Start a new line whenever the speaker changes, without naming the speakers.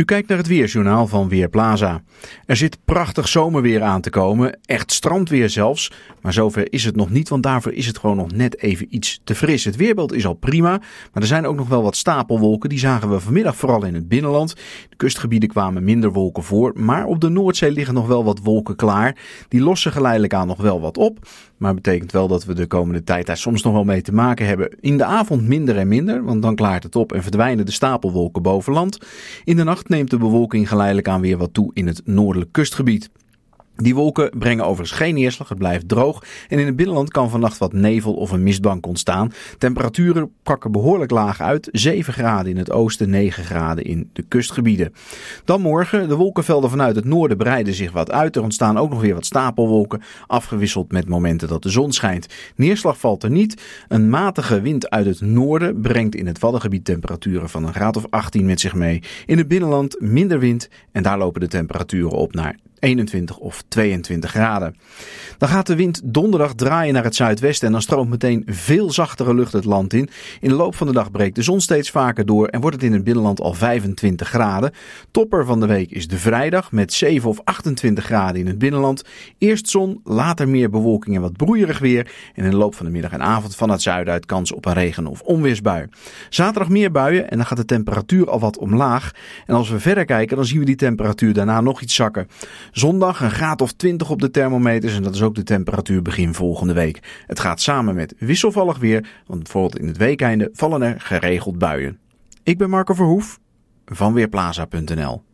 U kijkt naar het weerjournaal van Weerplaza. Er zit prachtig zomerweer aan te komen, echt strandweer zelfs. Maar zover is het nog niet, want daarvoor is het gewoon nog net even iets te fris. Het weerbeeld is al prima, maar er zijn ook nog wel wat stapelwolken. Die zagen we vanmiddag vooral in het binnenland. De kustgebieden kwamen minder wolken voor, maar op de Noordzee liggen nog wel wat wolken klaar. Die lossen geleidelijk aan nog wel wat op, maar betekent wel dat we de komende tijd daar soms nog wel mee te maken hebben. In de avond minder en minder, want dan klaart het op en verdwijnen de stapelwolken bovenland. In de nacht neemt de bewolking geleidelijk aan weer wat toe in het noordelijk kustgebied. Die wolken brengen overigens geen neerslag, het blijft droog. En in het binnenland kan vannacht wat nevel of een mistbank ontstaan. Temperaturen pakken behoorlijk laag uit. 7 graden in het oosten, 9 graden in de kustgebieden. Dan morgen, de wolkenvelden vanuit het noorden breiden zich wat uit. Er ontstaan ook nog weer wat stapelwolken, afgewisseld met momenten dat de zon schijnt. Neerslag valt er niet. Een matige wind uit het noorden brengt in het Waddengebied temperaturen van een graad of 18 met zich mee. In het binnenland minder wind en daar lopen de temperaturen op naar 21 of 22 graden. Dan gaat de wind donderdag draaien naar het zuidwesten en dan stroomt meteen veel zachtere lucht het land in. In de loop van de dag breekt de zon steeds vaker door en wordt het in het binnenland al 25 graden. Topper van de week is de vrijdag met 7 of 28 graden in het binnenland. Eerst zon, later meer bewolking en wat broeierig weer. En in de loop van de middag en avond van het zuiden uit kans op een regen- of onweersbui. Zaterdag meer buien en dan gaat de temperatuur al wat omlaag. En als we verder kijken, dan zien we die temperatuur daarna nog iets zakken. Zondag een graad of 20 op de thermometers en dat is ook de temperatuur begin volgende week. Het gaat samen met wisselvallig weer, want bijvoorbeeld in het weekeinde vallen er geregeld buien. Ik ben Marco Verhoef van Weerplaza.nl.